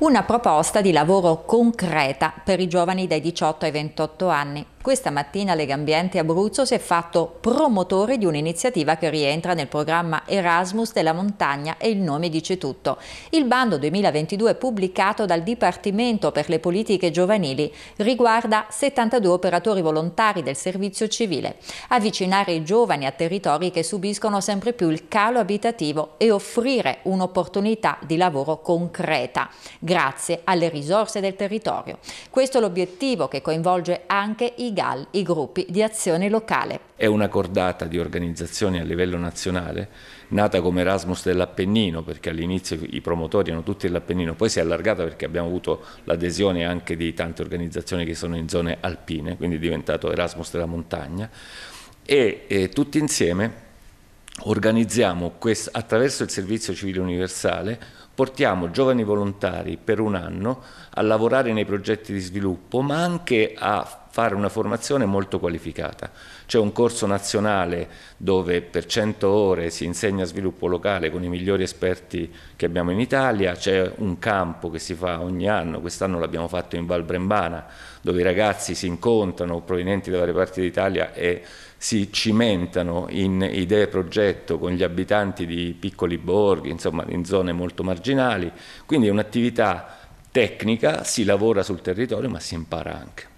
una proposta di lavoro concreta per i giovani dai 18 ai 28 anni. Questa mattina Legambiente Abruzzo si è fatto promotore di un'iniziativa che rientra nel programma Erasmus della montagna e il nome dice tutto. Il bando 2022 pubblicato dal Dipartimento per le politiche giovanili riguarda 72 operatori volontari del servizio civile. Avvicinare i giovani a territori che subiscono sempre più il calo abitativo e offrire un'opportunità di lavoro concreta grazie alle risorse del territorio. Questo è l'obiettivo che coinvolge anche i GAL, i gruppi di azione locale. È una cordata di organizzazioni a livello nazionale, nata come Erasmus dell'Appennino, perché all'inizio i promotori erano tutti dell'Appennino, poi si è allargata perché abbiamo avuto l'adesione anche di tante organizzazioni che sono in zone alpine, quindi è diventato Erasmus della montagna, e eh, tutti insieme organizziamo questo, attraverso il servizio civile universale portiamo giovani volontari per un anno a lavorare nei progetti di sviluppo ma anche a fare una formazione molto qualificata. C'è un corso nazionale dove per 100 ore si insegna sviluppo locale con i migliori esperti che abbiamo in Italia, c'è un campo che si fa ogni anno, quest'anno l'abbiamo fatto in Val Brembana, dove i ragazzi si incontrano provenienti da varie parti d'Italia e si cimentano in idee e progetto con gli abitanti di piccoli borghi, insomma in zone molto marginali, quindi è un'attività tecnica, si lavora sul territorio ma si impara anche.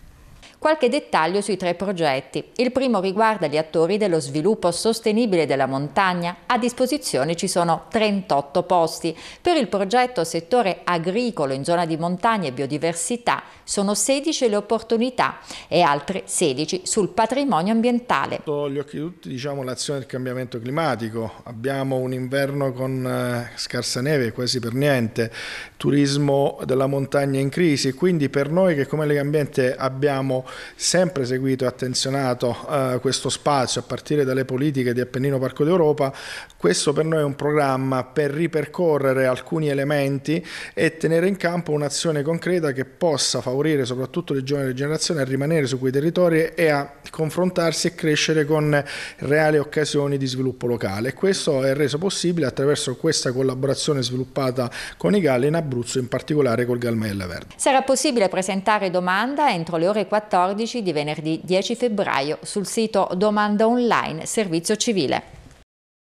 Qualche dettaglio sui tre progetti. Il primo riguarda gli attori dello sviluppo sostenibile della montagna. A disposizione ci sono 38 posti. Per il progetto settore agricolo in zona di montagna e biodiversità sono 16 le opportunità e altre 16 sul patrimonio ambientale. Sotto gli occhi di tutti diciamo, l'azione del cambiamento climatico. Abbiamo un inverno con eh, scarsa neve, quasi per niente, turismo della montagna in crisi, quindi per noi che come Lega Ambiente abbiamo sempre seguito e attenzionato eh, questo spazio a partire dalle politiche di Appennino Parco d'Europa, questo per noi è un programma per ripercorrere alcuni elementi e tenere in campo un'azione concreta che possa favorire soprattutto le giovani generazioni a rimanere su quei territori e a confrontarsi e crescere con reali occasioni di sviluppo locale. Questo è reso possibile attraverso questa collaborazione sviluppata con i GAL in Abruzzo, in particolare col Galmella Verde. Sarà possibile presentare domanda entro le ore 14 di venerdì 10 febbraio sul sito Domanda Online Servizio Civile.